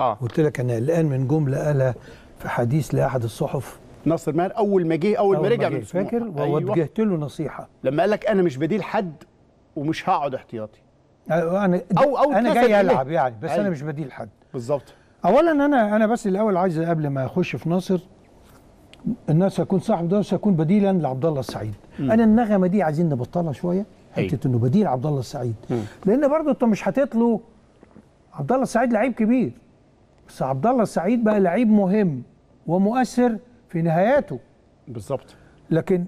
آه. قلت لك انا الان من جمله قالها في حديث لاحد الصحف ناصر ماهر اول ما جه اول ما رجع من فاكر ووجهت أيوة. له نصيحه لما قال لك انا مش بديل حد ومش هقعد احتياطي انا أو أو انا جاي العب يعني بس أي. انا أيوة. مش بديل حد بالظبط اولا انا انا بس الاول عايز قبل ما اخش في ناصر الناس انا صاحب ده ساكون بديلا لعبد الله السعيد م. انا النغمه دي عايزين نبطلها شويه إيه؟ حته انه بديل عبد الله السعيد م. لان برضه انت مش هتطلو عبد الله السعيد لعيب كبير بس عبد الله السعيد بقى لعيب مهم ومؤثر في نهاياته بالظبط لكن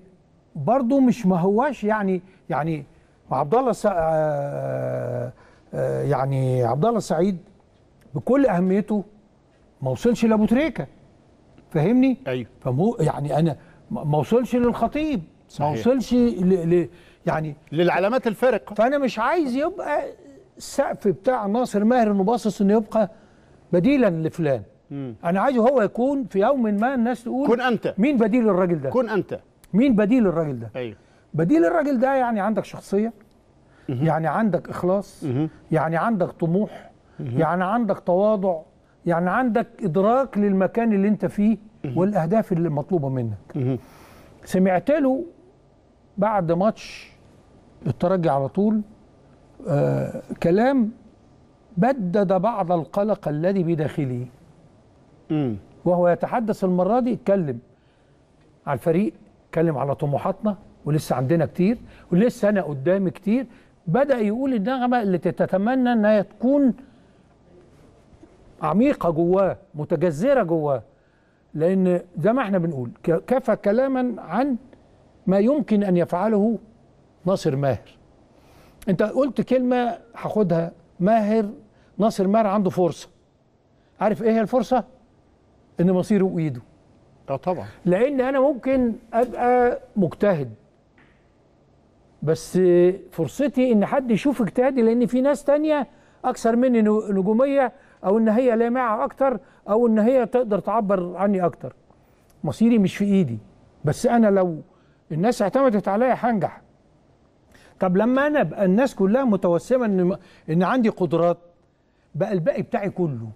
برضه مش ما هواش يعني يعني عبد الله سع... آه، آه، يعني عبد الله السعيد بكل اهميته ما وصلش لابو تريكه فاهمني ايوه فمو يعني انا ما وصلش للخطيب صحيح. ما وصلش ل... ل... يعني للعلامات الفارقه فانا مش عايز يبقى السقف بتاع ناصر ماهر انه باصص انه يبقى بديلا لفلان مم. انا عايزه هو يكون في يوم ما الناس تقول كن انت مين بديل الراجل ده كن انت مين بديل الراجل ده ايوه بديل الراجل ده يعني عندك شخصيه مم. يعني عندك اخلاص مم. يعني عندك طموح مم. يعني عندك تواضع يعني عندك ادراك للمكان اللي انت فيه مم. والاهداف اللي مطلوبه منك مم. سمعت له بعد ماتش الترجي على طول آه كلام بدد بعض القلق الذي بداخله م. وهو يتحدث المرة دي اتكلم على الفريق اتكلم على طموحاتنا ولسه عندنا كتير ولسه أنا قدامي كتير بدأ يقول النغمة اللي تتمنى أنها تكون عميقة جواه متجذرة جواه لأن زي ما احنا بنقول كفى كلاما عن ما يمكن أن يفعله ناصر ماهر أنت قلت كلمة هاخدها ماهر ناصر مار عنده فرصه عارف ايه هي الفرصه ان مصيره بايده اه طبعا لان انا ممكن ابقى مجتهد بس فرصتي ان حد يشوف اجتهادي لان في ناس تانية اكثر مني نجوميه او ان هي لامعه اكتر او ان هي تقدر تعبر عني اكتر مصيري مش في ايدي بس انا لو الناس اعتمدت عليا هنجح طب لما انا ابقى الناس كلها متوسمه ان ان عندي قدرات بقى الباقي بتاعي كله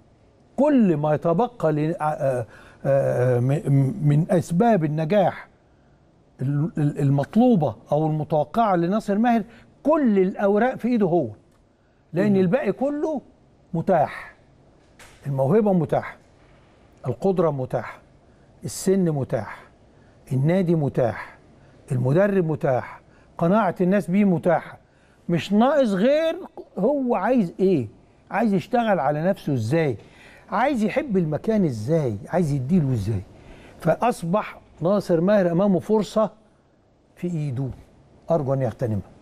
كل ما يتبقى آه، آه، آه، من اسباب النجاح المطلوبه او المتوقعه لناصر ماهر كل الاوراق في ايده هو لان الباقي كله متاح الموهبه متاحه القدره متاحه السن متاح النادي متاح المدرب متاح قناعه الناس بيه متاحه مش ناقص غير هو عايز ايه عايز يشتغل على نفسه ازاي عايز يحب المكان ازاي عايز يديله ازاي فاصبح ناصر ماهر امامه فرصه في ايده ارجو ان يغتنمها